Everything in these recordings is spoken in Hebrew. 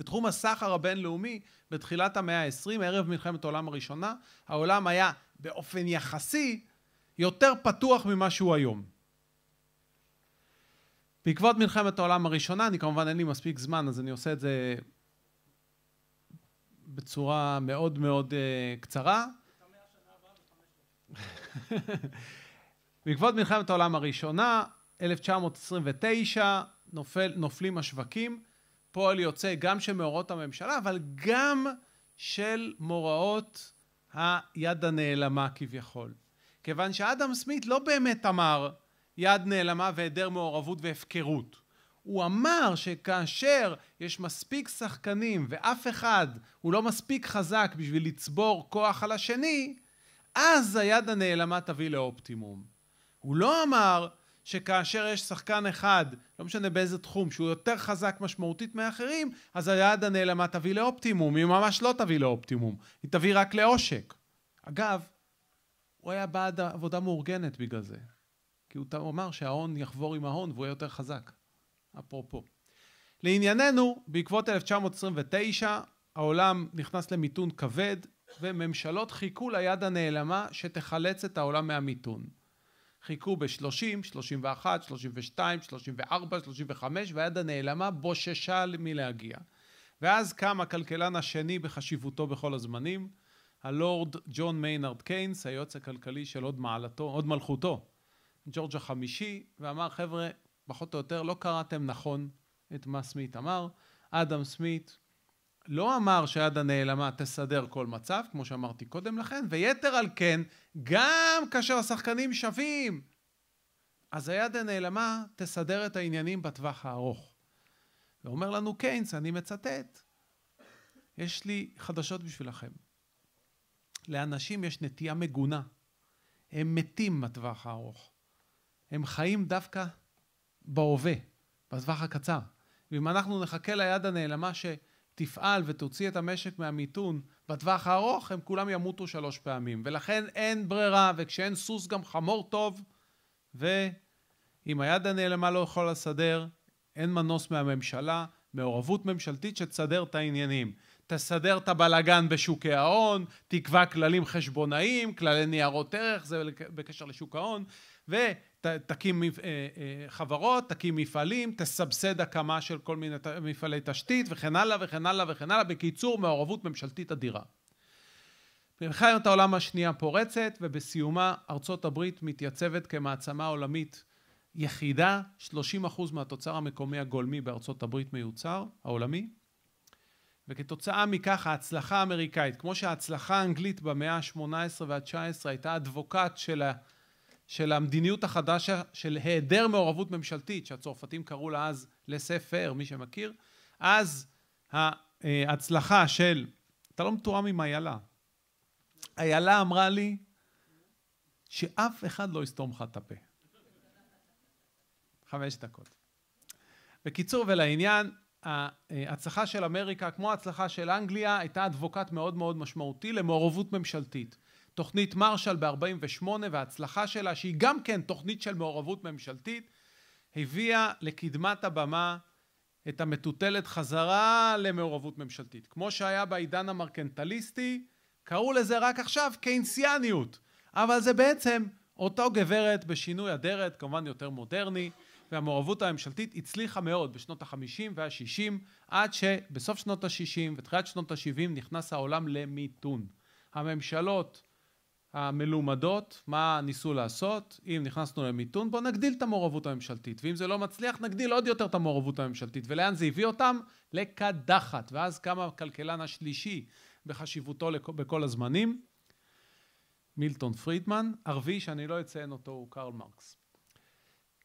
בתחום הסחר הבינלאומי, בתחילת המאה ה-20, ערב מלחמת העולם הראשונה, העולם היה באופן יחסי יותר פתוח ממה שהוא היום. בעקבות מלחמת העולם הראשונה, אני כמובן אין לי מספיק זמן, אז אני עושה את זה בצורה מאוד מאוד uh, קצרה. בעקבות מלחמת העולם הראשונה, 1929, נופל, נופלים השווקים. פועל יוצא גם של מאורעות הממשלה, אבל גם של מאורעות היד הנעלמה כביכול. כיוון שאדם סמית לא באמת אמר יד נעלמה והיעדר מעורבות והפקרות. הוא אמר שכאשר יש מספיק שחקנים ואף אחד הוא לא מספיק חזק בשביל לצבור כוח על השני, אז היד הנעלמה תביא לאופטימום. הוא לא אמר שכאשר יש שחקן אחד, לא משנה באיזה תחום, שהוא יותר חזק משמעותית מאחרים, אז היד הנעלמה תביא לאופטימום, היא ממש לא תביא לאופטימום, היא תביא רק לעושק. אגב, הוא היה בעד עבודה מאורגנת בגלל זה, כי הוא אמר שההון יחבור עם ההון והוא יהיה יותר חזק, אפרופו. לענייננו, בעקבות 1929, העולם נכנס למיתון כבד, וממשלות חיכו ליד הנעלמה שתחלץ את העולם מהמיתון. חיכו ב-30, 31, 32, 34, 35, והיד הנעלמה בוששה מלהגיע. ואז קם הכלכלן השני בחשיבותו בכל הזמנים, הלורד ג'ון מיינרד קיינס, היועץ הכלכלי של הוד מעלתו, הוד מלכותו, ג'ורג' החמישי, ואמר, חבר'ה, פחות או יותר לא קראתם נכון את מה סמית אמר. אדם סמית לא אמר שיד הנעלמה תסדר כל מצב, כמו שאמרתי קודם לכן, ויתר על כן, גם כאשר השחקנים שווים, אז היד הנעלמה תסדר את העניינים בטווח הארוך. ואומר לנו קיינס, אני מצטט, יש לי חדשות בשבילכם. לאנשים יש נטייה מגונה. הם מתים בטווח הארוך. הם חיים דווקא בהווה, בטווח הקצר. ואם אנחנו נחכה ליד הנעלמה ש... תפעל ותוציא את המשק מהמיתון בטווח הארוך, הם כולם ימותו שלוש פעמים. ולכן אין ברירה, וכשאין סוס גם חמור טוב, ואם היד הנעלמה לא יכול לסדר, אין מנוס מהממשלה, מעורבות ממשלתית שתסדר את העניינים. תסדר את הבלגן בשוקי ההון, תקבע כללים חשבונאיים, כללי ניירות ערך, זה בקשר לשוק ההון, ותקים אה, אה, חברות, תקים מפעלים, תסבסד הקמה של כל מיני מפעלי תשתית וכן הלאה וכן הלאה וכן הלאה. בקיצור, מעורבות ממשלתית אדירה. מלחמת העולם השנייה פורצת, ובסיומה ארצות הברית מתייצבת כמעצמה עולמית יחידה, 30% מהתוצר המקומי הגולמי בארצות הברית מיוצר, העולמי, וכתוצאה מכך ההצלחה האמריקאית, כמו שההצלחה האנגלית במאה ה-18 וה-19 הייתה אדבוקט של של המדיניות החדשה של היעדר מעורבות ממשלתית, שהצרפתים קראו לה אז לספר, מי שמכיר, אז ההצלחה של, אתה לא מתואם עם איילה. איילה אמרה לי שאף אחד לא יסתום לך את הפה. חמש דקות. בקיצור ולעניין, ההצלחה של אמריקה, כמו ההצלחה של אנגליה, הייתה אדבוקט מאוד מאוד משמעותי למעורבות ממשלתית. תוכנית מרשל ב-48 וההצלחה שלה, שהיא גם כן תוכנית של מעורבות ממשלתית, הביאה לקדמת הבמה את המטוטלת חזרה למעורבות ממשלתית. כמו שהיה בעידן המרקנטליסטי, קראו לזה רק עכשיו קיינסיאניות, אבל זה בעצם אותו גברת בשינוי אדרת, כמובן יותר מודרני, והמעורבות הממשלתית הצליחה מאוד בשנות ה-50 וה-60, עד שבסוף שנות ה-60 ותחילת שנות ה-70 נכנס העולם למיתון. הממשלות המלומדות, מה ניסו לעשות, אם נכנסנו למיתון, בואו נגדיל את המעורבות הממשלתית, ואם זה לא מצליח, נגדיל עוד יותר את המעורבות הממשלתית. ולאן זה הביא אותם? לקדחת. ואז קם הכלכלן השלישי בחשיבותו בכל הזמנים, מילטון פרידמן, ערבי שאני לא אציין אותו, הוא קרל מרקס.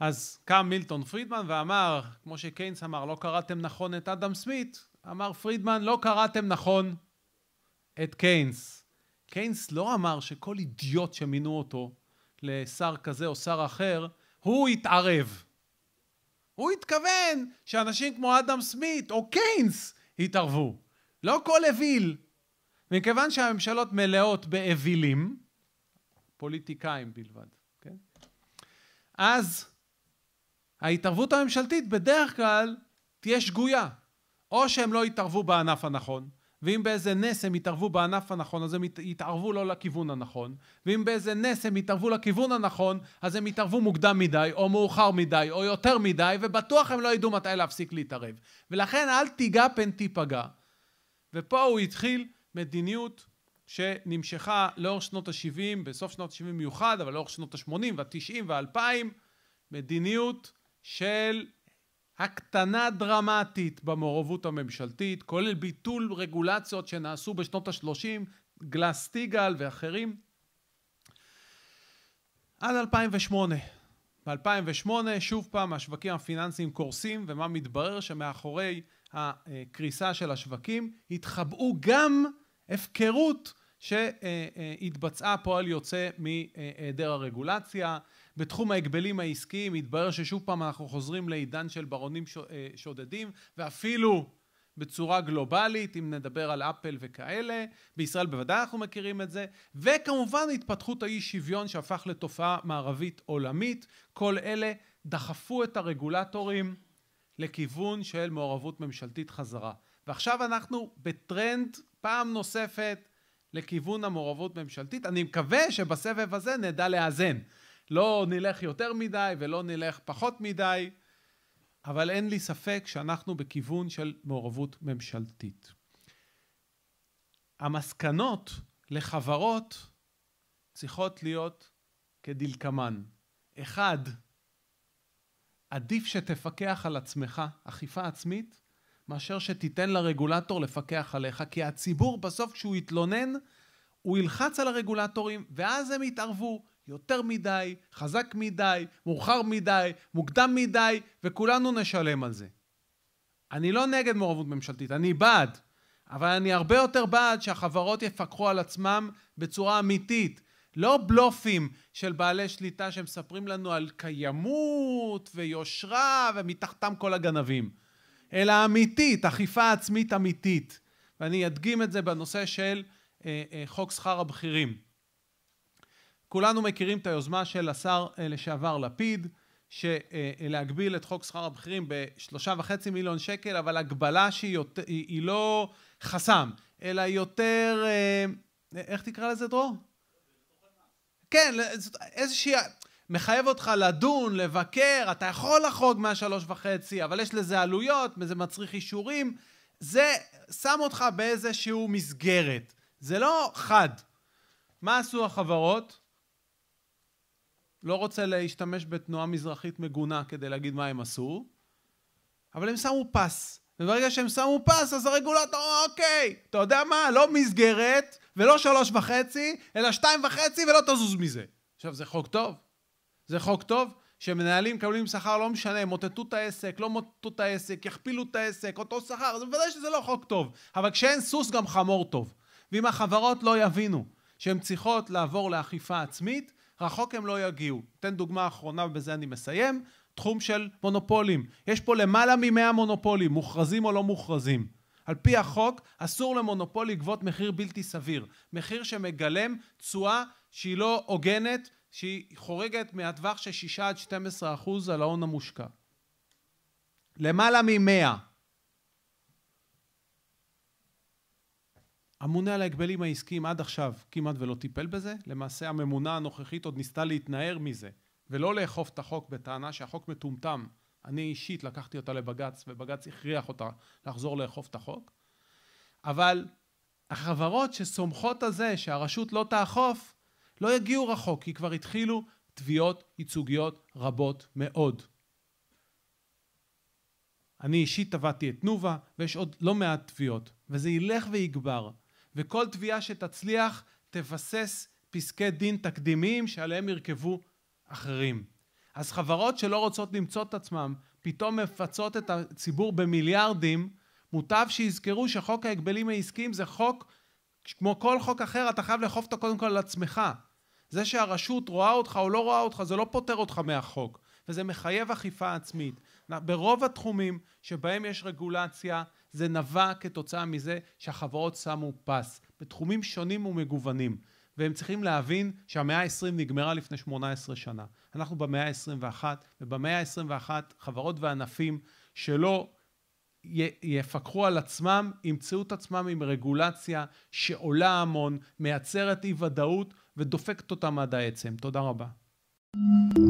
אז קם מילטון פרידמן ואמר, כמו שקיינס אמר, לא קראתם נכון את אדם סמית, אמר פרידמן, לא קראתם נכון את קיינס. קיינס לא אמר שכל אידיוט שמינו אותו לשר כזה או שר אחר, הוא התערב. הוא התכוון שאנשים כמו אדם סמית או קיינס התערבו. לא כל אוויל. מכיוון שהממשלות מלאות באווילים, פוליטיקאים בלבד, כן? אז ההתערבות הממשלתית בדרך כלל תהיה שגויה. או שהם לא יתערבו בענף הנכון, ואם באיזה נס הם יתערבו בענף הנכון, אז הם יתערבו לא לכיוון הנכון, ואם באיזה נס הם יתערבו לכיוון הנכון, אז הם יתערבו מוקדם מדי, או מאוחר מדי, או יותר מדי, ובטוח הם לא ידעו מתי להפסיק להתערב. ולכן אל תיגע פן תיפגע. ופה הוא התחיל מדיניות שנמשכה לאורך שנות ה-70, בסוף שנות ה-70 מיוחד, אבל לאורך שנות ה-80 וה-90 וה-2000, מדיניות של הקטנה דרמטית במעורבות הממשלתית, כולל ביטול רגולציות שנעשו בשנות ה-30, גלסטיגל ואחרים, עד 2008. ב-2008 שוב פעם השווקים הפיננסיים קורסים ומה מתברר שמאחורי הקריסה של השווקים התחבאו גם הפקרות שהתבצעה פועל יוצא מהיעדר הרגולציה, בתחום ההגבלים העסקיים התברר ששוב פעם אנחנו חוזרים לעידן של ברונים אה, שודדים ואפילו בצורה גלובלית, אם נדבר על אפל וכאלה, בישראל בוודאי אנחנו מכירים את זה, וכמובן התפתחות האי שוויון שהפך לתופעה מערבית עולמית, כל אלה דחפו את הרגולטורים לכיוון של מעורבות ממשלתית חזרה. ועכשיו אנחנו בטרנד פעם נוספת לכיוון המעורבות ממשלתית, אני מקווה שבסבב הזה נדע לאזן. לא נלך יותר מדי ולא נלך פחות מדי, אבל אין לי ספק שאנחנו בכיוון של מעורבות ממשלתית. המסקנות לחברות צריכות להיות כדלקמן. אחד, עדיף שתפקח על עצמך אכיפה עצמית, מאשר שתיתן לרגולטור לפקח עליך, כי הציבור בסוף כשהוא יתלונן, הוא ילחץ על הרגולטורים, ואז הם יתערבו. יותר מדי, חזק מדי, מאוחר מדי, מוקדם מדי, וכולנו נשלם על זה. אני לא נגד מעורבות ממשלתית, אני בעד, אבל אני הרבה יותר בעד שהחברות יפקחו על עצמם בצורה אמיתית, לא בלופים של בעלי שליטה שמספרים לנו על קיימות ויושרה ומתחתם כל הגנבים, אלא אמיתית, אכיפה עצמית אמיתית. ואני אדגים את זה בנושא של אה, אה, חוק שכר הבכירים. כולנו מכירים את היוזמה של השר אה, לשעבר לפיד, להגביל את חוק שכר הבכירים בשלושה וחצי מיליון שקל, אבל הגבלה שהיא יות... היא, היא לא חסם, אלא יותר, אה, איך תקרא לזה, דרור? כן, איזושהי... מחייב אותך לדון, לבקר, אתה יכול לחרוג מהשלוש וחצי, אבל יש לזה עלויות, זה מצריך אישורים, זה שם אותך באיזשהו מסגרת. זה לא חד. מה עשו החברות? לא רוצה להשתמש בתנועה מזרחית מגונה כדי להגיד מה הם עשו, אבל הם שמו פס. וברגע שהם שמו פס, אז הרגולטור, אוקיי, אתה יודע מה, לא מסגרת, ולא שלוש וחצי, אלא שתיים וחצי, ולא תזוז מזה. עכשיו, זה חוק טוב? זה חוק טוב? שמנהלים מקבלים שכר, לא משנה, מוטטו את העסק, לא מוטטו את העסק, יכפילו את העסק, אותו שכר, זה בוודאי שזה לא חוק טוב. אבל כשאין סוס, גם חמור טוב. ואם החברות לא יבינו שהן צריכות לעבור לאכיפה עצמית, רחוק הם לא יגיעו. אתן דוגמה אחרונה ובזה אני מסיים. תחום של מונופולים. יש פה למעלה מ-100 מונופולים, מוכרזים או לא מוכרזים. על פי החוק, אסור למונופול לגבות מחיר בלתי סביר. מחיר שמגלם תשואה שהיא לא הוגנת, שהיא חורגת מהטווח של 6 עד 12 אחוז על ההון המושקע. למעלה מ-100. הממונה על ההגבלים העסקיים עד עכשיו כמעט ולא טיפל בזה, למעשה הממונה הנוכחית עוד ניסתה להתנער מזה ולא לאכוף את החוק בטענה שהחוק מטומטם. אני אישית לקחתי אותה לבג"ץ ובג"ץ הכריח אותה לחזור לאכוף את החוק, אבל החברות שסומכות על זה שהרשות לא תאכוף לא יגיעו רחוק כי כבר התחילו תביעות ייצוגיות רבות מאוד. אני אישית טבעתי את תנובה ויש עוד לא מעט תביעות וזה ילך ויגבר וכל תביעה שתצליח תבסס פסקי דין תקדימיים שעליהם ירכבו אחרים. אז חברות שלא רוצות למצוא את עצמם פתאום מפצות את הציבור במיליארדים, מוטב שיזכרו שחוק ההגבלים העסקיים זה חוק, כמו כל חוק אחר, אתה חייב לאכוף אותו קודם כל על עצמך. זה שהרשות רואה אותך או לא רואה אותך, זה לא פוטר אותך מהחוק, וזה מחייב אכיפה עצמית. ברוב התחומים שבהם יש רגולציה, זה נבע כתוצאה מזה שהחברות שמו פס בתחומים שונים ומגוונים. והם צריכים להבין שהמאה ה-20 נגמרה לפני 18 שנה. אנחנו במאה ה-21, ובמאה ה-21 חברות וענפים שלא יפקחו על עצמם, ימצאו את עצמם עם רגולציה שעולה המון, מייצרת אי ודאות ודופקת אותם עד העצם. תודה רבה. thank you